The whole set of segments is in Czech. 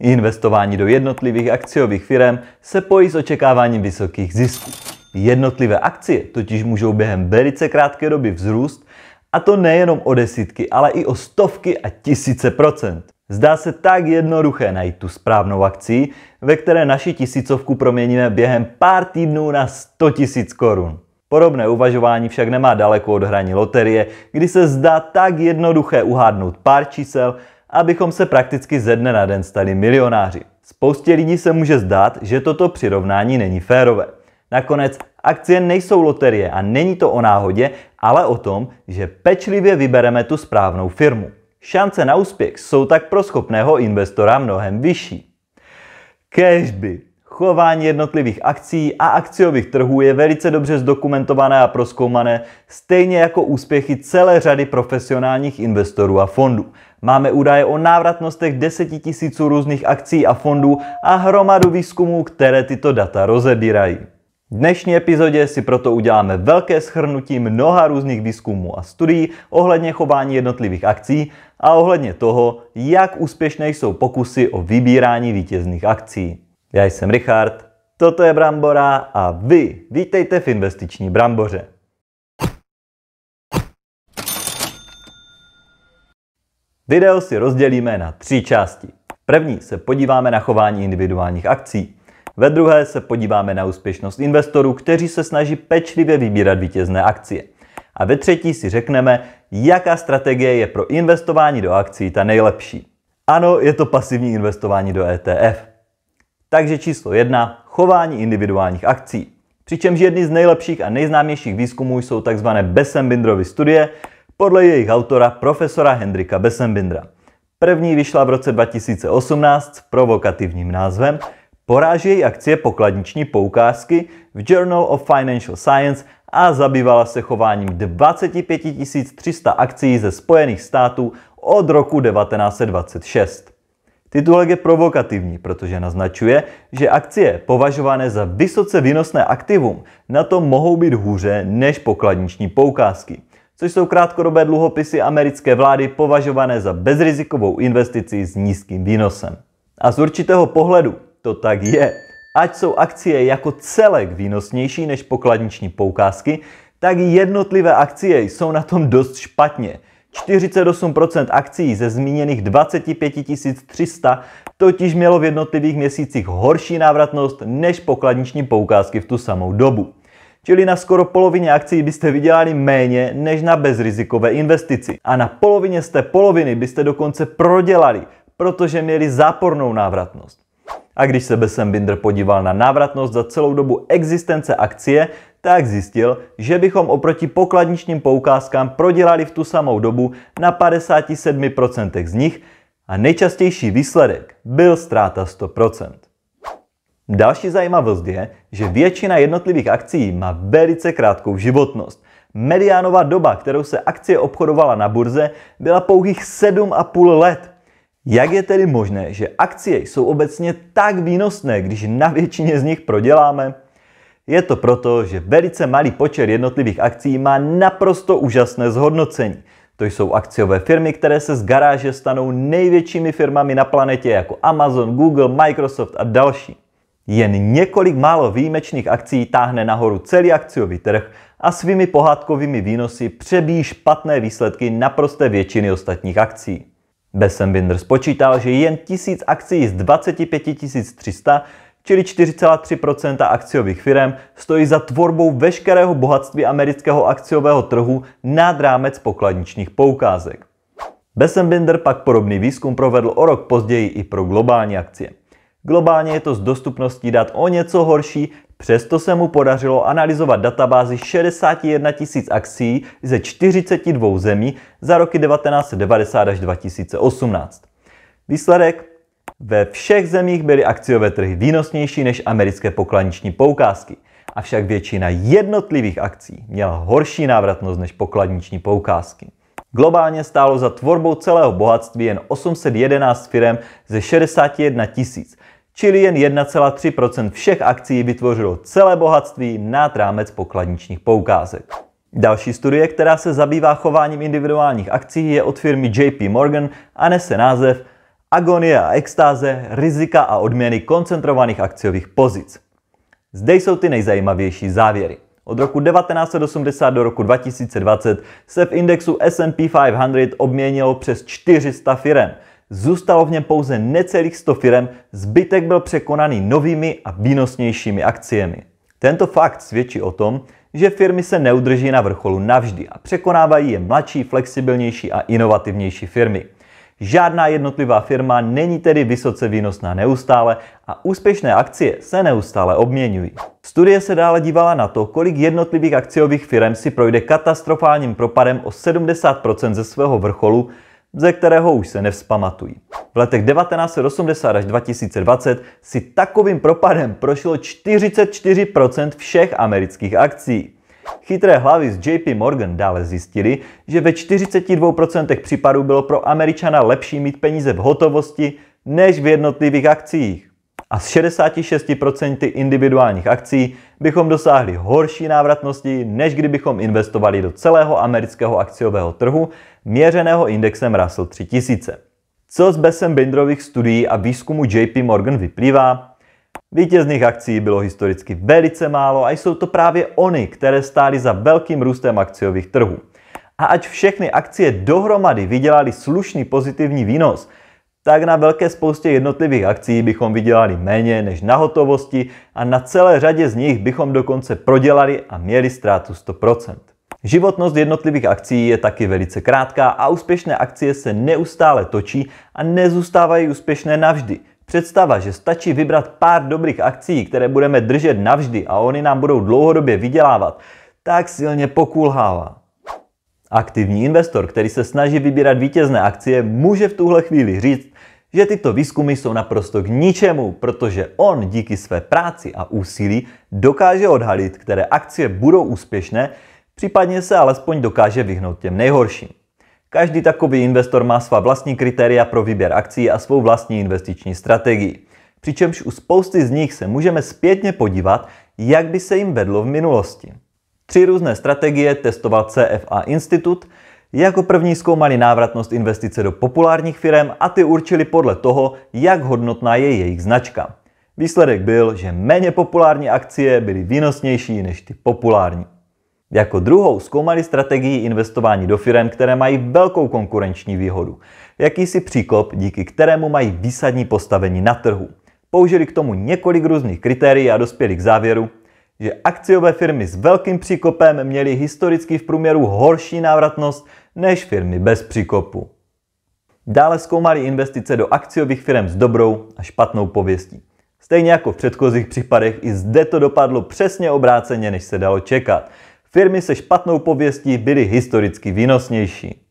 Investování do jednotlivých akciových firm se pojí s očekáváním vysokých zisků. Jednotlivé akcie totiž můžou během velice krátké doby vzrůst, a to nejenom o desítky, ale i o stovky a tisíce procent. Zdá se tak jednoduché najít tu správnou akci, ve které naši tisícovku proměníme během pár týdnů na 100 tisíc korun. Podobné uvažování však nemá daleko od hraní loterie, kdy se zdá tak jednoduché uhádnout pár čísel abychom se prakticky ze dne na den stali milionáři. Spoustě lidí se může zdát, že toto přirovnání není férové. Nakonec akcie nejsou loterie a není to o náhodě, ale o tom, že pečlivě vybereme tu správnou firmu. Šance na úspěch jsou tak pro schopného investora mnohem vyšší. Cashby. Chování jednotlivých akcí a akciových trhů je velice dobře zdokumentované a proskoumané, stejně jako úspěchy celé řady profesionálních investorů a fondů. Máme údaje o návratnostech desetitisíců různých akcí a fondů a hromadu výzkumů, které tyto data rozebírají. V dnešní epizodě si proto uděláme velké schrnutí mnoha různých výzkumů a studií ohledně chování jednotlivých akcí a ohledně toho, jak úspěšné jsou pokusy o vybírání vítězných akcí. Já jsem Richard, toto je Brambora a vy vítejte v investiční Bramboře. Video si rozdělíme na tři části. První se podíváme na chování individuálních akcí. Ve druhé se podíváme na úspěšnost investorů, kteří se snaží pečlivě vybírat vítězné akcie. A ve třetí si řekneme, jaká strategie je pro investování do akcí ta nejlepší. Ano, je to pasivní investování do ETF. Takže číslo jedna, chování individuálních akcí. Přičemž jedny z nejlepších a nejznámějších výzkumů jsou tzv. Bessenbinderovy studie podle jejich autora profesora Hendrika Bessenbindera. První vyšla v roce 2018 s provokativním názvem Porážejí akcie pokladniční poukázky v Journal of Financial Science a zabývala se chováním 25 300 akcí ze Spojených států od roku 1926. Titulek je provokativní, protože naznačuje, že akcie považované za vysoce výnosné aktivum na to mohou být hůře než pokladniční poukázky, což jsou krátkodobé dluhopisy americké vlády považované za bezrizikovou investici s nízkým výnosem. A z určitého pohledu to tak je. Ať jsou akcie jako celek výnosnější než pokladniční poukázky, tak jednotlivé akcie jsou na tom dost špatně – 48% akcí ze zmíněných 25 300 totiž mělo v jednotlivých měsících horší návratnost než pokladniční poukázky v tu samou dobu. Čili na skoro polovině akcí byste vydělali méně než na bezrizikové investici. A na polovině z té poloviny byste dokonce prodělali, protože měli zápornou návratnost. A když se binder podíval na návratnost za celou dobu existence akcie, tak zjistil, že bychom oproti pokladničním poukázkám prodělali v tu samou dobu na 57% z nich a nejčastější výsledek byl ztráta 100%. Další zajímavost je, že většina jednotlivých akcí má velice krátkou životnost. Mediánová doba, kterou se akcie obchodovala na burze, byla pouhých 7,5 let, jak je tedy možné, že akcie jsou obecně tak výnosné, když na většině z nich proděláme? Je to proto, že velice malý počet jednotlivých akcí má naprosto úžasné zhodnocení. To jsou akciové firmy, které se z garáže stanou největšími firmami na planetě jako Amazon, Google, Microsoft a další. Jen několik málo výjimečných akcí táhne nahoru celý akciový trh a svými pohádkovými výnosy přebíjí špatné výsledky naprosté většiny ostatních akcí. Bessembinder spočítal, že jen 1000 akcí z 25 300, čili 4,3 akciových firm, stojí za tvorbou veškerého bohatství amerického akciového trhu nad rámec pokladničních poukázek. Bessembinder pak podobný výzkum provedl o rok později i pro globální akcie. Globálně je to s dostupností dat o něco horší, Přesto se mu podařilo analyzovat databázi 61 tisíc akcí ze 42 zemí za roky 1990 až 2018. Výsledek? Ve všech zemích byly akciové trhy výnosnější než americké pokladniční poukázky, avšak většina jednotlivých akcí měla horší návratnost než pokladniční poukázky. Globálně stálo za tvorbou celého bohatství jen 811 firm ze 61 tisíc, čili jen 1,3 všech akcí vytvořilo celé bohatství nad rámec pokladničních poukázek. Další studie, která se zabývá chováním individuálních akcí, je od firmy JP Morgan a nese název Agonie a extáze, rizika a odměny koncentrovaných akciových pozic. Zde jsou ty nejzajímavější závěry. Od roku 1980 do roku 2020 se v indexu S&P 500 obměnilo přes 400 firem – Zůstalo v něm pouze necelých 100 firm, zbytek byl překonaný novými a výnosnějšími akciemi. Tento fakt svědčí o tom, že firmy se neudrží na vrcholu navždy a překonávají je mladší, flexibilnější a inovativnější firmy. Žádná jednotlivá firma není tedy vysoce výnosná neustále a úspěšné akcie se neustále obměňují. Studie se dále dívala na to, kolik jednotlivých akciových firm si projde katastrofálním propadem o 70% ze svého vrcholu ze kterého už se nevzpamatují. V letech 1980 až 2020 si takovým propadem prošlo 44% všech amerických akcí. Chytré hlavy z JP Morgan dále zjistili, že ve 42% případů bylo pro Američana lepší mít peníze v hotovosti než v jednotlivých akcích a z 66% individuálních akcí bychom dosáhli horší návratnosti, než kdybychom investovali do celého amerického akciového trhu měřeného indexem Russell 3000. Co z Besem Bindrových studií a výzkumu JP Morgan vyplývá? Vítězných akcí bylo historicky velice málo a jsou to právě oni, které stály za velkým růstem akciových trhů. A ať všechny akcie dohromady vydělali slušný pozitivní výnos – tak na velké spoustě jednotlivých akcí bychom vydělali méně než na hotovosti a na celé řadě z nich bychom dokonce prodělali a měli ztrátu 100%. Životnost jednotlivých akcí je taky velice krátká a úspěšné akcie se neustále točí a nezůstávají úspěšné navždy. Představa, že stačí vybrat pár dobrých akcí, které budeme držet navždy a oni nám budou dlouhodobě vydělávat, tak silně pokulhává. Aktivní investor, který se snaží vybírat vítězné akcie, může v tuhle chvíli říct, že tyto výzkumy jsou naprosto k ničemu, protože on díky své práci a úsilí dokáže odhalit, které akcie budou úspěšné, případně se alespoň dokáže vyhnout těm nejhorším. Každý takový investor má svá vlastní kritéria pro výběr akcí a svou vlastní investiční strategii. Přičemž u spousty z nich se můžeme zpětně podívat, jak by se jim vedlo v minulosti. Tři různé strategie testoval CFA Institut. Jako první zkoumali návratnost investice do populárních firm a ty určili podle toho, jak hodnotná je jejich značka. Výsledek byl, že méně populární akcie byly výnosnější než ty populární. Jako druhou zkoumali strategii investování do firm, které mají velkou konkurenční výhodu. Jakýsi příkop, díky kterému mají výsadní postavení na trhu. Použili k tomu několik různých kritérií a dospěli k závěru, že akciové firmy s velkým příkopem měly historicky v průměru horší návratnost než firmy bez příkopu. Dále zkoumali investice do akciových firm s dobrou a špatnou pověstí. Stejně jako v předchozích případech, i zde to dopadlo přesně obráceně, než se dalo čekat. Firmy se špatnou pověstí byly historicky výnosnější.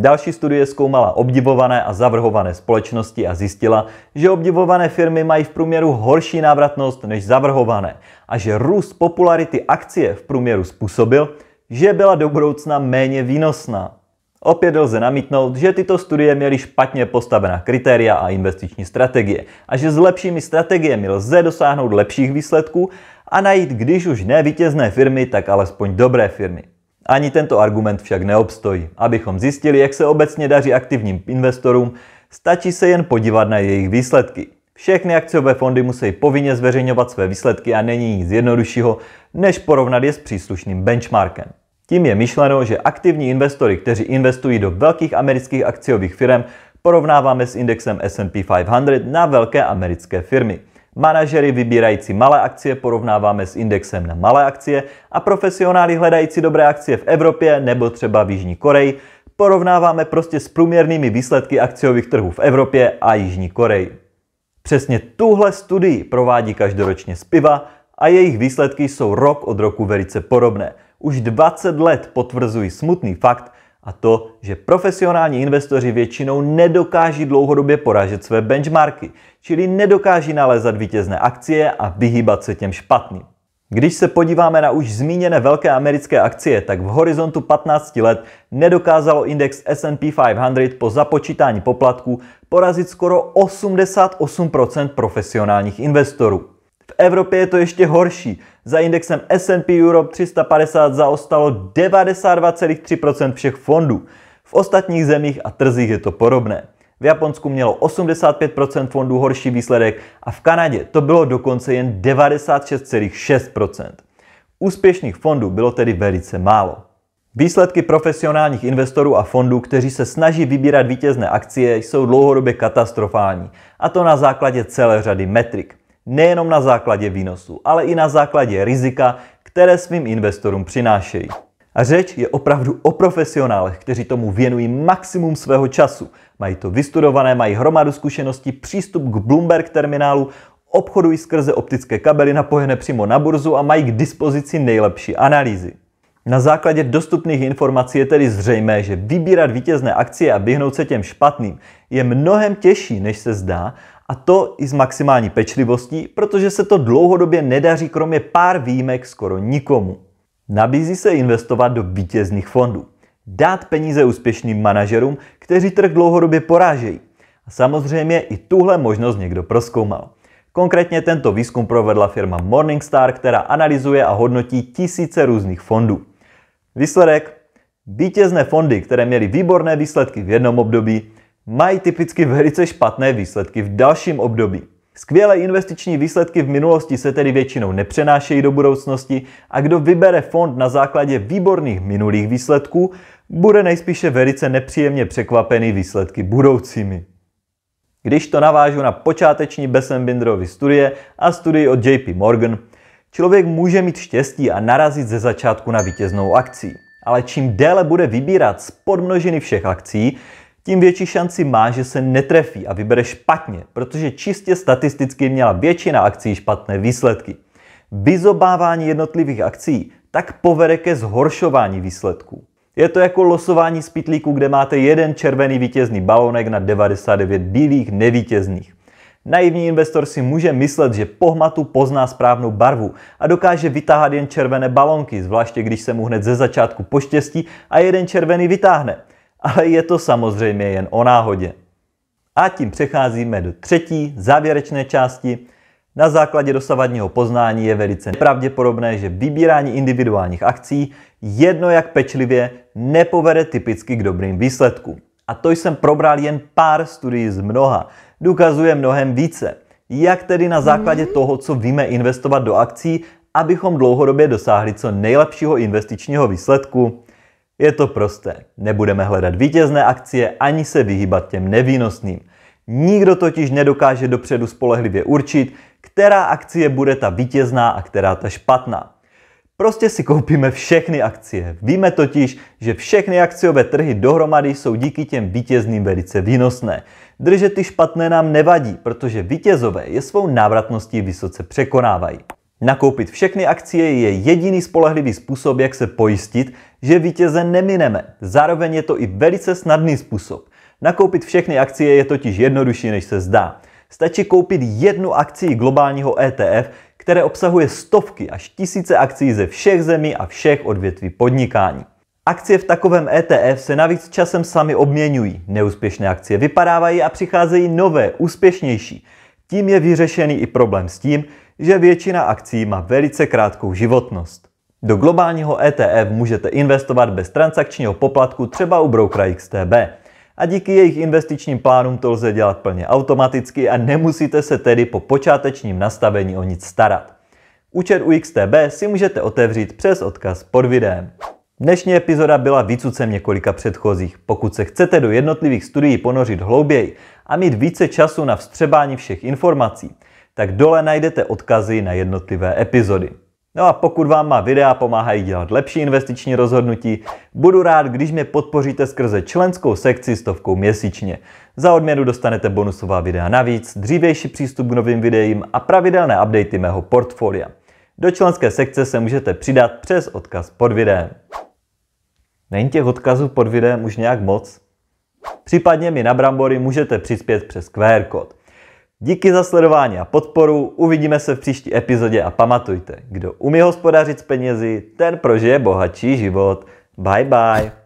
Další studie zkoumala obdivované a zavrhované společnosti a zjistila, že obdivované firmy mají v průměru horší návratnost než zavrhované a že růst popularity akcie v průměru způsobil, že byla do budoucna méně výnosná. Opět lze namítnout, že tyto studie měly špatně postavená kritéria a investiční strategie a že s lepšími strategiemi lze dosáhnout lepších výsledků a najít, když už ne vítězné firmy, tak alespoň dobré firmy. Ani tento argument však neobstojí. Abychom zjistili, jak se obecně daří aktivním investorům, stačí se jen podívat na jejich výsledky. Všechny akciové fondy musí povinně zveřejňovat své výsledky a není nic jednoduššího, než porovnat je s příslušným benchmarkem. Tím je myšleno, že aktivní investory, kteří investují do velkých amerických akciových firm, porovnáváme s indexem S&P 500 na velké americké firmy. Manažery vybírající malé akcie porovnáváme s indexem na malé akcie a profesionály hledající dobré akcie v Evropě nebo třeba v Jižní Koreji porovnáváme prostě s průměrnými výsledky akciových trhů v Evropě a Jižní Koreji. Přesně tuhle studii provádí každoročně Spiva a jejich výsledky jsou rok od roku velice podobné. Už 20 let potvrzují smutný fakt, a to, že profesionální investoři většinou nedokáží dlouhodobě poražet své benchmarky, čili nedokáží nalézat vítězné akcie a vyhýbat se těm špatným. Když se podíváme na už zmíněné velké americké akcie, tak v horizontu 15 let nedokázalo index S&P 500 po započítání poplatků porazit skoro 88% profesionálních investorů. V Evropě je to ještě horší. Za indexem S&P Europe 350 zaostalo 92,3% všech fondů. V ostatních zemích a trzích je to podobné. V Japonsku mělo 85% fondů horší výsledek a v Kanadě to bylo dokonce jen 96,6%. Úspěšných fondů bylo tedy velice málo. Výsledky profesionálních investorů a fondů, kteří se snaží vybírat vítězné akcie, jsou dlouhodobě katastrofální, a to na základě celé řady metrik nejenom na základě výnosu, ale i na základě rizika, které svým investorům přinášejí. A řeč je opravdu o profesionálech, kteří tomu věnují maximum svého času. Mají to vystudované, mají hromadu zkušeností, přístup k Bloomberg terminálu, obchodují skrze optické kabely napojené přímo na burzu a mají k dispozici nejlepší analýzy. Na základě dostupných informací je tedy zřejmé, že vybírat vítězné akcie a vyhnout se těm špatným je mnohem těžší, než se zdá a to i s maximální pečlivostí, protože se to dlouhodobě nedaří kromě pár výjimek skoro nikomu. Nabízí se investovat do vítězných fondů. Dát peníze úspěšným manažerům, kteří trh dlouhodobě porážejí. A samozřejmě i tuhle možnost někdo proskoumal. Konkrétně tento výzkum provedla firma Morningstar, která analyzuje a hodnotí tisíce různých fondů. Výsledek? Vítězné fondy, které měly výborné výsledky v jednom období, mají typicky velice špatné výsledky v dalším období. Skvělé investiční výsledky v minulosti se tedy většinou nepřenášejí do budoucnosti a kdo vybere fond na základě výborných minulých výsledků, bude nejspíše velice nepříjemně překvapený výsledky budoucími. Když to navážu na počáteční Bessenbinderovy studie a studii od JP Morgan, člověk může mít štěstí a narazit ze začátku na vítěznou akci. Ale čím déle bude vybírat z podmnožiny všech akcí, tím větší šanci má, že se netrefí a vybere špatně, protože čistě statisticky měla většina akcí špatné výsledky. Vyzobávání jednotlivých akcí tak povede ke zhoršování výsledků. Je to jako losování z pitlíku, kde máte jeden červený vítězný balonek na 99 bílých nevítězných. Naivní investor si může myslet, že pohmatu pozná správnou barvu a dokáže vytáhat jen červené balonky, zvláště když se mu hned ze začátku poštěstí a jeden červený vytáhne – ale je to samozřejmě jen o náhodě. A tím přecházíme do třetí, závěrečné části. Na základě dosavadního poznání je velice pravděpodobné, že vybírání individuálních akcí, jedno jak pečlivě, nepovede typicky k dobrým výsledkům. A to jsem probral jen pár studií z mnoha. Důkazuje mnohem více. Jak tedy na základě mhm. toho, co víme investovat do akcí, abychom dlouhodobě dosáhli co nejlepšího investičního výsledku? Je to prosté. Nebudeme hledat vítězné akcie ani se vyhýbat těm nevýnosným. Nikdo totiž nedokáže dopředu spolehlivě určit, která akcie bude ta vítězná a která ta špatná. Prostě si koupíme všechny akcie. Víme totiž, že všechny akciové trhy dohromady jsou díky těm vítězným velice výnosné. Držet ty špatné nám nevadí, protože vítězové je svou návratností vysoce překonávají. Nakoupit všechny akcie je jediný spolehlivý způsob, jak se pojistit, že vítěze nemineme. Zároveň je to i velice snadný způsob. Nakoupit všechny akcie je totiž jednodušší, než se zdá. Stačí koupit jednu akcii globálního ETF, které obsahuje stovky až tisíce akcí ze všech zemí a všech odvětví podnikání. Akcie v takovém ETF se navíc časem sami obměňují. Neúspěšné akcie vypadávají a přicházejí nové, úspěšnější. Tím je vyřešený i problém s tím, že většina akcí má velice krátkou životnost. Do globálního ETF můžete investovat bez transakčního poplatku třeba u broukra XTB. A díky jejich investičním plánům to lze dělat plně automaticky a nemusíte se tedy po počátečním nastavení o nic starat. Účet u XTB si můžete otevřít přes odkaz pod videem. Dnešní epizoda byla výcucem několika předchozích. Pokud se chcete do jednotlivých studií ponořit hlouběji a mít více času na vstřebání všech informací, tak dole najdete odkazy na jednotlivé epizody. No a pokud vám má videa pomáhají dělat lepší investiční rozhodnutí, budu rád, když mě podpoříte skrze členskou sekci stovkou měsíčně. Za odměnu dostanete bonusová videa navíc, dřívější přístup k novým videím a pravidelné updaty mého portfolia. Do členské sekce se můžete přidat přes odkaz pod videem. Není těch odkazů pod videem už nějak moc? Případně mi na Brambory můžete přispět přes QR kód. Díky za sledování a podporu, uvidíme se v příští epizodě a pamatujte, kdo umí hospodařit s penězi, ten prožije bohatší život. Bye bye.